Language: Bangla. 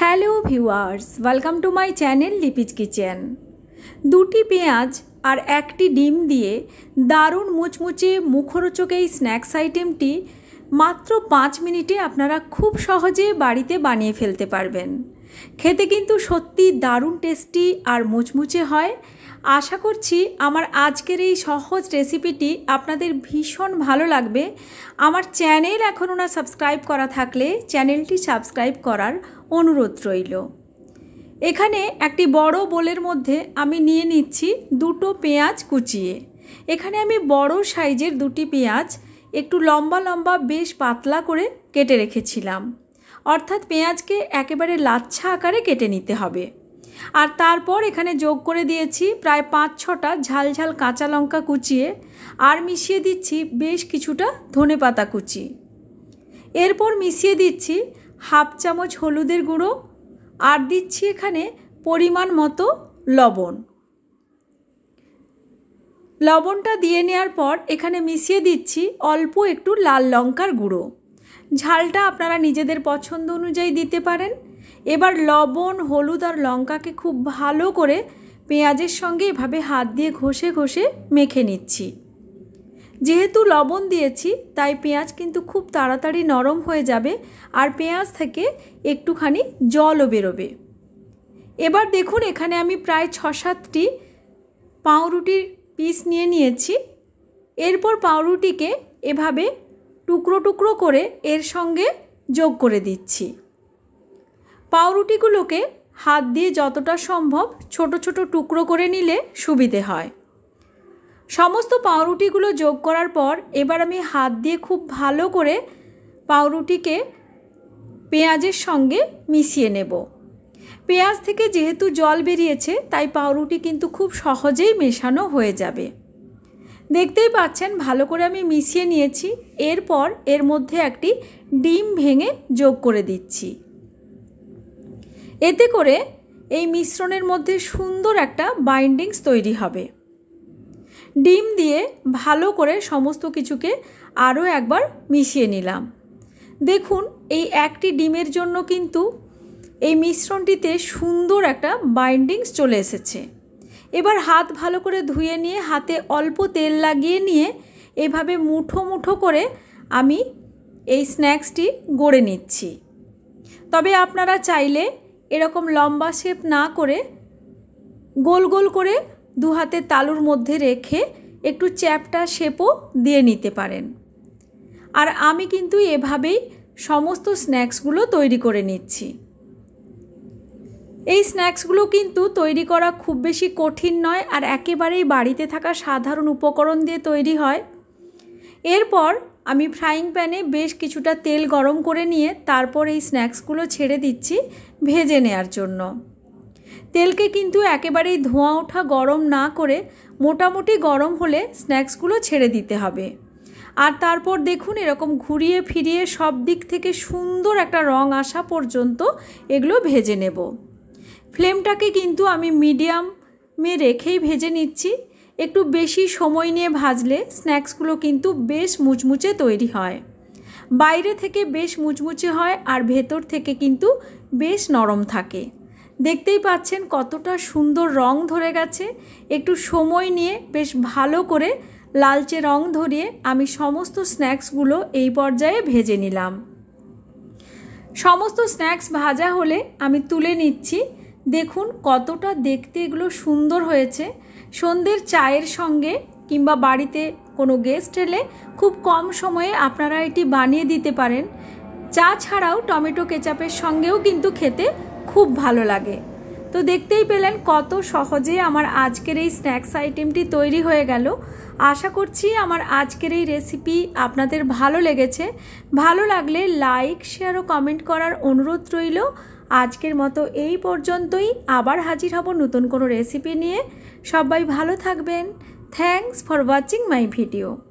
hello viewers welcome to my channel Lipi's kitchen দুটি পেঁয়াজ আর একটি ডিম দিয়ে দারুণ মুচমুচে মুখরোচক এই স্ন্যাক্স আইটেমটি মাত্র পাঁচ মিনিটে আপনারা খুব সহজে বাড়িতে বানিয়ে ফেলতে পারবেন খেতে কিন্তু সত্যি দারুণ টেস্টি আর মুচমুচে হয় আশা করছি আমার আজকের এই সহজ রেসিপিটি আপনাদের ভীষণ ভালো লাগবে আমার চ্যানেল এখনও না সাবস্ক্রাইব করা থাকলে চ্যানেলটি সাবস্ক্রাইব করার অনুরোধ রইল এখানে একটি বড় বোলের মধ্যে আমি নিয়ে নিচ্ছি দুটো পেঁয়াজ কুচিয়ে এখানে আমি বড় সাইজের দুটি পেঁয়াজ একটু লম্বা লম্বা বেশ পাতলা করে কেটে রেখেছিলাম অর্থাৎ পেঁয়াজকে একেবারে লাচ্ছা আকারে কেটে নিতে হবে আর তারপর এখানে যোগ করে দিয়েছি প্রায় পাঁচ ছটা ঝাল ঝাল কাঁচা লঙ্কা কুচিয়ে আর মিশিয়ে দিচ্ছি বেশ কিছুটা ধনে পাতা কুচি এরপর মিশিয়ে দিচ্ছি হাফ চামচ হলুদের গুঁড়ো আর দিচ্ছি এখানে পরিমাণ মতো লবণ লবণটা দিয়ে নেওয়ার পর এখানে মিশিয়ে দিচ্ছি অল্প একটু লাল লঙ্কার গুঁড়ো ঝালটা আপনারা নিজেদের পছন্দ অনুযায়ী দিতে পারেন এবার লবণ হলুদ আর লঙ্কাকে খুব ভালো করে পেঁয়াজের সঙ্গে এভাবে হাত দিয়ে ঘষে ঘষে মেখে নিচ্ছি যেহেতু লবণ দিয়েছি তাই পেঁয়াজ কিন্তু খুব তাড়াতাড়ি নরম হয়ে যাবে আর পেঁয়াজ থেকে একটুখানি জলও বেরোবে এবার দেখুন এখানে আমি প্রায় ছ সাতটি পাউরুটির পিস নিয়ে নিয়েছি এরপর পাউরুটিকে এভাবে টুকরো টুকরো করে এর সঙ্গে যোগ করে দিচ্ছি পাউরুটিগুলোকে হাত দিয়ে যতটা সম্ভব ছোট ছোট টুকরো করে নিলে সুবিধে হয় সমস্ত পাউরুটিগুলো যোগ করার পর এবার আমি হাত দিয়ে খুব ভালো করে পাউরুটিকে পেঁয়াজের সঙ্গে মিশিয়ে নেব পেঁয়াজ থেকে যেহেতু জল বেরিয়েছে তাই পাউরুটি কিন্তু খুব সহজেই মেশানো হয়ে যাবে দেখতেই পাচ্ছেন ভালো করে আমি মিশিয়ে নিয়েছি এরপর এর মধ্যে একটি ডিম ভেঙে যোগ করে দিচ্ছি এতে করে এই মিশ্রণের মধ্যে সুন্দর একটা বাইন্ডিংস তৈরি হবে ডিম দিয়ে ভালো করে সমস্ত কিছুকে আরও একবার মিশিয়ে নিলাম দেখুন এই একটি ডিমের জন্য কিন্তু এই মিশ্রণটিতে সুন্দর একটা বাইন্ডিংস চলে এসেছে এবার হাত ভালো করে ধুয়ে নিয়ে হাতে অল্প তেল লাগিয়ে নিয়ে এভাবে মুঠো মুঠো করে আমি এই স্ন্যাক্সটি গড়ে নিচ্ছি তবে আপনারা চাইলে এরকম লম্বা শেপ না করে গোল গোল করে দু হাতে তালুর মধ্যে রেখে একটু চ্যাপটা শেপও দিয়ে নিতে পারেন আর আমি কিন্তু এভাবেই সমস্ত স্ন্যাক্সগুলো তৈরি করে নিচ্ছি এই স্ন্যাক্সগুলো কিন্তু তৈরি করা খুব বেশি কঠিন নয় আর একেবারেই বাড়িতে থাকা সাধারণ উপকরণ দিয়ে তৈরি হয় এরপর আমি ফ্রাইং প্যানে বেশ কিছুটা তেল গরম করে নিয়ে তারপর এই স্ন্যাক্সগুলো ছেড়ে দিচ্ছি ভেজে নেয়ার জন্য তেলকে কিন্তু একেবারেই ধোঁয়া ওঠা গরম না করে মোটামুটি গরম হলে স্ন্যাক্সগুলো ছেড়ে দিতে হবে আর তারপর দেখুন এরকম ঘুরিয়ে ফিরিয়ে সব দিক থেকে সুন্দর একটা রং আসা পর্যন্ত এগুলো ভেজে নেব ফ্লেমটাকে কিন্তু আমি মিডিয়ামে রেখেই ভেজে নিচ্ছি একটু বেশি সময় নিয়ে ভাজলে স্ন্যাক্সগুলো কিন্তু বেশ মুচমুচে তৈরি হয় বাইরে থেকে বেশ মুচমুচে হয় আর ভেতর থেকে কিন্তু বেশ নরম থাকে দেখতেই পাচ্ছেন কতটা সুন্দর রং ধরে গেছে একটু সময় নিয়ে বেশ ভালো করে লালচে রং ধরিয়ে আমি সমস্ত স্ন্যাক্সগুলো এই পর্যায়ে ভেজে নিলাম সমস্ত স্ন্যাক্স ভাজা হলে আমি তুলে নিচ্ছি দেখুন কতটা দেখতে এগুলো সুন্দর হয়েছে সন্ধ্যের চায়ের সঙ্গে কিংবা বাড়িতে কোনো গেস্ট এলে খুব কম সময়ে আপনারা এটি বানিয়ে দিতে পারেন চা ছাড়াও টমেটো কেচাপের সঙ্গেও কিন্তু খেতে খুব ভালো লাগে তো দেখতেই পেলেন কত সহজে আমার আজকের এই স্ন্যাক্স আইটেমটি তৈরি হয়ে গেল আশা করছি আমার আজকের এই রেসিপি আপনাদের ভালো লেগেছে ভালো লাগলে লাইক শেয়ার ও কমেন্ট করার অনুরোধ রইল আজকের মতো এই পর্যন্তই আবার হাজির হব নতুন কোনো রেসিপি নিয়ে সবাই ভালো থাকবেন thanks for watching my video